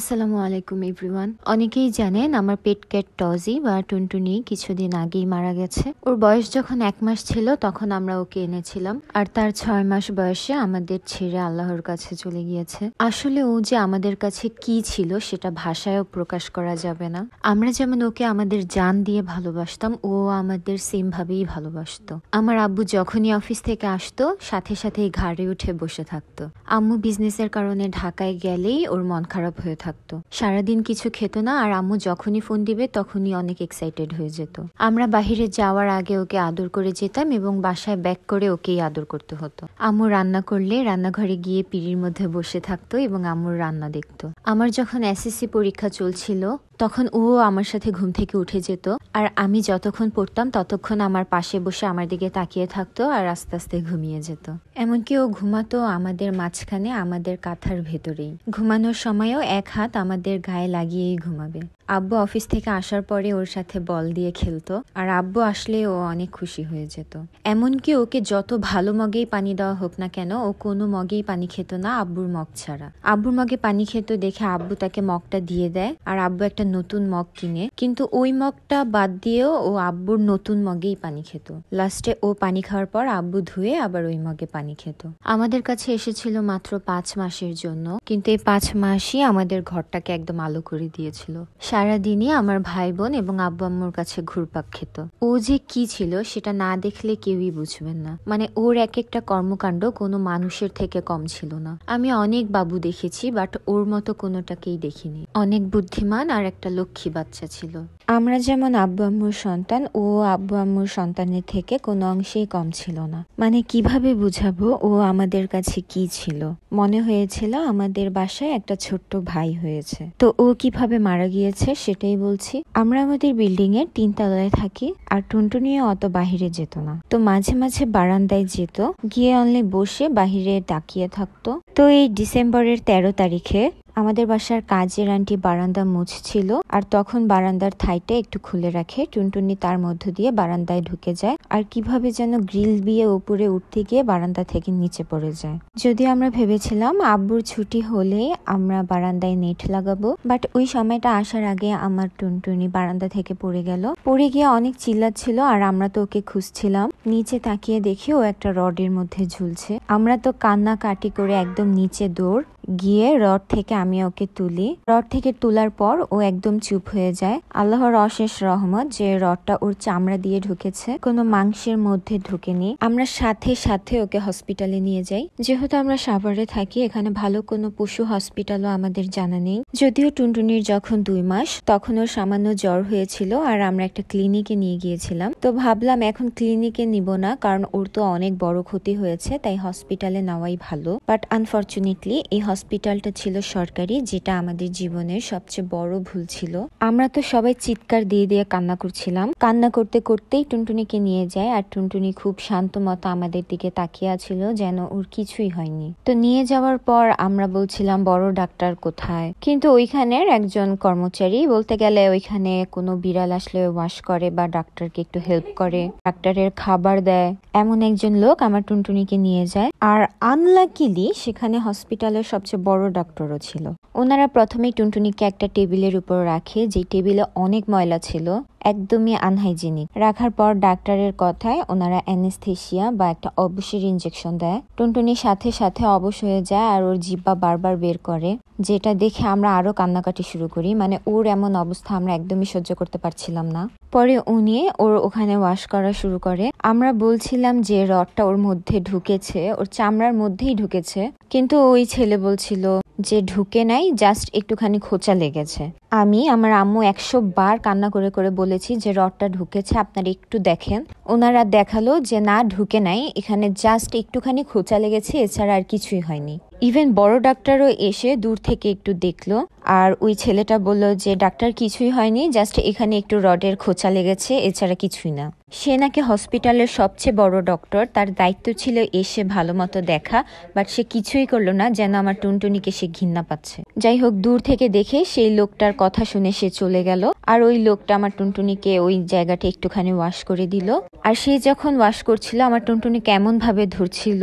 আসসালামু আলাইকুম এভরিওয়ান অনেকেই জানেন আমার পেট ক্যাট টজি বা টুনটুনি কিছুদিন আগেই মারা গেছে ওর বয়স যখন এক মাস ছিল তখন আমরা ওকে এনেছিলাম আর তার ছয় মাস বয়সে আমাদের ছেড়ে আল্লাহর কাছে চলে গিয়েছে আসলে ও যে আমাদের কাছে কি ছিল সেটা ভাষায়ও প্রকাশ করা যাবে না আমরা যেমন ওকে আমাদের জান দিয়ে ভালোবাসতাম ও আমাদের সেমভাবেই ভালোবাসত আমার আব্বু যখনই অফিস থেকে আসতো সাথে সাথেই ঘাড়ে উঠে বসে থাকতো আম্মু বিজনেসের কারণে ঢাকায় গেলেই ওর মন খারাপ হয়ে থাকতো সারাদিন কিছু খেত না আর আম্মু যখনই ফোন দিবে তখনই অনেক এক্সাইটেড হয়ে যেত আমরা বাহিরে যাওয়ার আগে ওকে আদর করে যেতাম এবং বাসায় ব্যাক করে ওকেই আদর করতে হতো আম্মু রান্না করলে রান্নাঘরে গিয়ে পিড়ির মধ্যে বসে থাকতো এবং আম্মুর রান্না দেখত আমার যখন এসএসসি পরীক্ষা চলছিল তখন ও আমার সাথে ঘুম থেকে উঠে যেত আর আমি যতক্ষণ পড়তাম ততক্ষণ আমার পাশে বসে আমার দিকে তাকিয়ে থাকতো আর আস্তে আস্তে ঘুমিয়ে যেত এমনকি ও ঘুমাতো আমাদের মাঝখানে আমাদের কাঁথার ভেতরেই ঘুমানোর সময়ও এক হাত আমাদের গায়ে লাগিয়েই ঘুমাবে আব্বু অফিস থেকে আসার পরে ওর সাথে বল দিয়ে খেলতো আর আব্বু আসলে ও অনেক খুশি হয়ে যেত এমনকি ওকে যত ভালো মগেই পানি দেওয়া হোক না কেন ও কোনো মগেই পানি খেত না আব্বুর মগ ছাড়া আব্বুর মগে পানি খেত দেখে আব্বু তাকে মগটা দিয়ে দেয় আর আব্বু একটা নতুন মগ কিনে কিন্তু ওই মগটা বাদ দিয়েও ও আব্বুর নতুন মগেই পানি খেত লাস্টে ও পানি খাওয়ার পর আব্বু ধুয়ে আবার ওই মগে পানি খেত আমাদের কাছে এসেছিল মাত্র পাঁচ মাসের জন্য কিন্তু এই পাঁচ মাসই আমাদের ঘরটাকে একদম আলো করে দিয়েছিল সারাদিনই আমার ভাই বোন এবং আব্বু আম্মুর কাছে ঘুরপাক খেত ও যে কি ছিল সেটা না দেখলে কেউই বুঝবেন না মানে ওর এক একটা কর্মকাণ্ড কোনো মানুষের থেকে কম ছিল না আমি অনেক বাবু দেখেছি বাট ওর মতো কোনোটাকেই দেখিনি অনেক বুদ্ধিমান আর একটা লক্ষ্মী বাচ্চা ছিল আমরা যেমন আব্বু আম্মুর সন্তান ও আব্বু আম্মুর সন্তানের থেকে কোনো অংশেই কম ছিল না মানে কিভাবে বুঝাবো ও আমাদের কাছে কি ছিল মনে হয়েছিল আমাদের বাসায় একটা ছোট্ট ভাই হয়েছে তো ও কিভাবে মারা গিয়েছে হচ্ছে সেটাই বলছি আমরা আমাদের বিল্ডিং এর তিন তলায় থাকি আর টুনটুনিও অত বাহিরে যেত না তো মাঝে মাঝে বারান্দায় যেত গিয়ে অনলি বসে বাহিরে তাকিয়ে থাকতো তো এই ডিসেম্বরের তেরো তারিখে আমাদের বাসার কাজের আন্টি বারান্দা মুছছিল আর তখন বারান্দার থাইটা একটু খুলে রাখে টুনটুনি তার মধ্য দিয়ে বারান্দায় ঢুকে যায় আর কিভাবে যেন গ্রিল দিয়ে উপরে উঠতে গিয়ে বারান্দা থেকে নিচে পড়ে যায় যদি আমরা ভেবেছিলাম আব্বুর ছুটি হলে আমরা বারান্দায় নেট লাগাবো বাট ওই সময়টা আসার আগে আমার টুনটুনি বারান্দা থেকে পড়ে গেল পড়ে গিয়ে অনেক চিল্লাচ্ছিল আর আমরা তো ওকে খুঁজছিলাম নিচে তাকিয়ে দেখি ও একটা রডের মধ্যে ঝুলছে আমরা তো কান্না কাটি করে একদম নিচে দৌড় গিয়ে রড থেকে আমি ওকে তুলি রড থেকে তোলার পর ও একদম চুপ হয়ে যায় আল্লাহর অশেষ রহমত যে রডটা ওর চামড়া দিয়ে ঢুকেছে কোনো মা মাংসের মধ্যে ঢুকে নিয়ে আমরা সাথে সাথে ওকে হসপিটালে নিয়ে যাই যেহেতু আমরা সাভারে থাকি এখানে ভালো কোনো পশু হসপিটালও আমাদের জানা নেই যদিও টুনটুনির যখন দুই মাস তখন ওর সামান্য জ্বর হয়েছিল আর আমরা একটা ক্লিনিকে নিয়ে গিয়েছিলাম তো ভাবলাম এখন ক্লিনিকে নিব না কারণ ওর তো অনেক বড় ক্ষতি হয়েছে তাই হসপিটালে নেওয়াই ভালো বাট আনফর্চুনেটলি এই হসপিটালটা ছিল সরকারি যেটা আমাদের জীবনের সবচেয়ে বড় ভুল ছিল আমরা তো সবাই চিৎকার দিয়ে দিয়ে কান্না করছিলাম কান্না করতে করতেই টুনটুনিকে নিয়ে যায় আর টুনটুনি খুব শান্ত মতো আমাদের দিকে তাকিয়ে আছিল যেন ওর কিছুই হয়নি তো নিয়ে যাওয়ার পর আমরা বলছিলাম বড় ডাক্তার কোথায় কিন্তু ওইখানের একজন কর্মচারী বলতে গেলে ওইখানে কোনো বিড়াল আসলে ওয়াশ করে বা ডাক্তারকে একটু হেল্প করে ডাক্তারের খাবার দেয় এমন একজন লোক আমার টুনটুনিকে নিয়ে যায় আর আনলাকিলি সেখানে হসপিটালের সবচেয়ে বড় ডাক্তারও ছিল ওনারা প্রথমে টুনটুনিকে একটা টেবিলের উপর রাখে যে টেবিলে অনেক ময়লা ছিল একদমই আনহাইজিনিক রাখার পর ডাক্তারের কথায় ওনারা অ্যানেস্থেশিয়া বা একটা অবশ্যের ইঞ্জেকশন দেয় টুনটুনির সাথে সাথে অবশ হয়ে যায় আর ওর জিব্বা বারবার বের করে যেটা দেখে আমরা আরো কান্নাকাটি শুরু করি মানে ওর এমন অবস্থা আমরা একদমই সহ্য করতে পারছিলাম না পরে উনি ওর ওখানে ওয়াশ করা শুরু করে আমরা বলছিলাম যে রডটা ওর মধ্যে ঢুকেছে ওর চামড়ার মধ্যেই ঢুকেছে কিন্তু ওই ছেলে বলছিল যে ঢুকে নাই জাস্ট একটুখানি খোঁচা লেগেছে আমি আমার আম্মু একশো বার কান্না করে করে বলেছি যে রডটা ঢুকেছে আপনারা একটু দেখেন ওনারা দেখালো যে না ঢুকে নাই এখানে জাস্ট একটুখানি খোঁচা লেগেছে এছাড়া আর কিছুই হয়নি ইভেন বড় ডাক্তারও এসে দূর থেকে একটু দেখলো আর ওই ছেলেটা বলল যে ডাক্তার কিছুই হয়নি জাস্ট এখানে একটু রডের খোঁচা লেগেছে এছাড়া কিছুই না সে নাকি হসপিটালের সবচেয়ে বড় ডক্টর তার দায়িত্ব ছিল এসে ভালো মতো দেখা বাট সে কিছুই করলো না যেন আমার টুনটুনিকে সে ঘৃণা পাচ্ছে যাই হোক দূর থেকে দেখে সেই লোকটার কথা শুনে সে চলে গেল আর ওই লোকটা আমার টুনটুনিকে ওই জায়গাটা একটুখানি ওয়াশ করে দিল আর সে যখন ওয়াশ করছিল আমার টুনটুনি কেমন ভাবে ধরছিল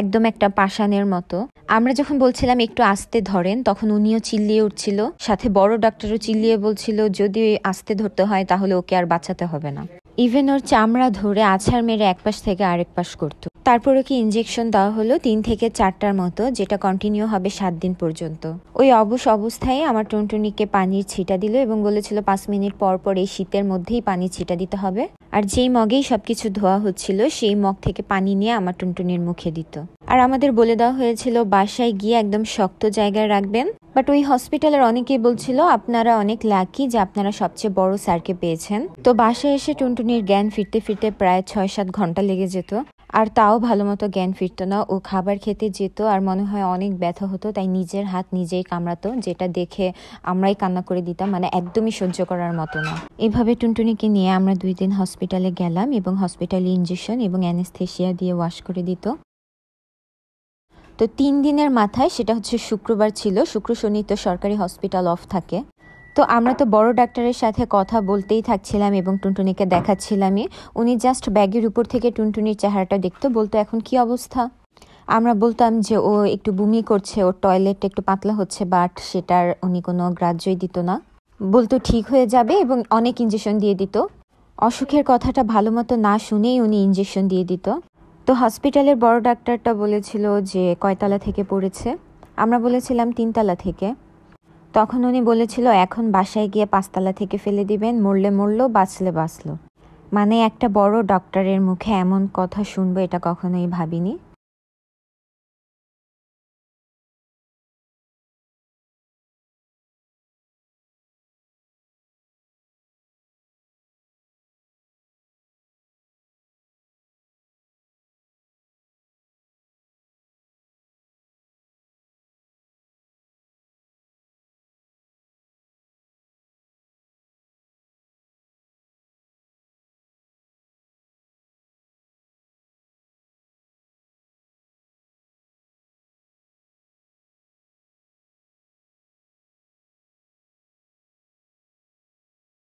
একদম একটা পাষাণের মতো আমরা যখন বলছিলাম একটু আস্তে ধরেন তখন উনিও চিল্লিয়ে উঠছিল সাথে বড় ডাক্তারও চিল্লিয়ে বলছিল যদি আস্তে ধরতে হয় তাহলে ওকে আর বাঁচাতে হবে না ইভেন ওর চামড়া ধরে আছাড় মেরে এক পাশ থেকে আরেক পাশ করত তারপরে কি ইঞ্জেকশন দেওয়া হলো তিন থেকে চারটার মতো যেটা কন্টিনিউ হবে সাত দিন পর্যন্ত ওই অবশ অবস্থায় আমার টুনটুনিকে পানির ছিটা দিল এবং বলেছিল পাঁচ মিনিট পর পর এই শীতের মধ্যেই পানি ছিটা দিতে হবে আর যেই মগেই সবকিছু ধোয়া হচ্ছিল সেই মগ থেকে পানি নিয়ে আমার টুনটুনির মুখে দিত আর আমাদের বলে দেওয়া হয়েছিল বাসায় গিয়ে একদম শক্ত জায়গায় রাখবেন বাট ওই হসপিটালের অনেকেই বলছিল আপনারা অনেক লাকি যে আপনারা সবচেয়ে বড় স্যারকে পেয়েছেন তো বাসায় এসে টুনটুনির জ্ঞান ফিরতে ফিরতে প্রায় ছয় সাত ঘন্টা লেগে যেত আর তাও ভালো মতো জ্ঞান ফিরত না ও খাবার খেতে যেত আর মনে হয় অনেক ব্যথা হতো তাই নিজের হাত নিজেই কামড়াতো যেটা দেখে আমরাই কান্না করে দিতাম মানে একদমই সহ্য করার মতো না এভাবে টুনটুনিকে নিয়ে আমরা দুই দিন হসপিটালে গেলাম এবং হসপিটালে ইঞ্জেকশন এবং অ্যানেস্থেশিয়া দিয়ে ওয়াশ করে দিত তো তিন দিনের মাথায় সেটা হচ্ছে শুক্রবার ছিল শুক্র শনি তো সরকারি হসপিটাল অফ থাকে তো আমরা তো বড় ডাক্তারের সাথে কথা বলতেই থাকছিলাম এবং টুনটুনিকে দেখাচ্ছিলামই উনি জাস্ট ব্যাগের উপর থেকে টুনটুনির চেহারাটা দেখতো বলতো এখন কি অবস্থা আমরা বলতাম যে ও একটু বুমি করছে ওর টয়লেটটা একটু পাতলা হচ্ছে বাট সেটার উনি কোনো গ্রাহ্যই দিত না বলতো ঠিক হয়ে যাবে এবং অনেক ইঞ্জেকশন দিয়ে দিত অসুখের কথাটা ভালো মতো না শুনেই উনি ইঞ্জেকশন দিয়ে দিত তো হসপিটালের বড় ডাক্তারটা বলেছিল যে কয়তলা থেকে পড়েছে আমরা বলেছিলাম তিনতলা থেকে তখন উনি বলেছিল এখন বাসায় গিয়ে পাঁচতলা থেকে ফেলে দিবেন মরলে মরল বাঁচলে বাঁচল মানে একটা বড় ডক্টরের মুখে এমন কথা শুনবো এটা কখনোই ভাবিনি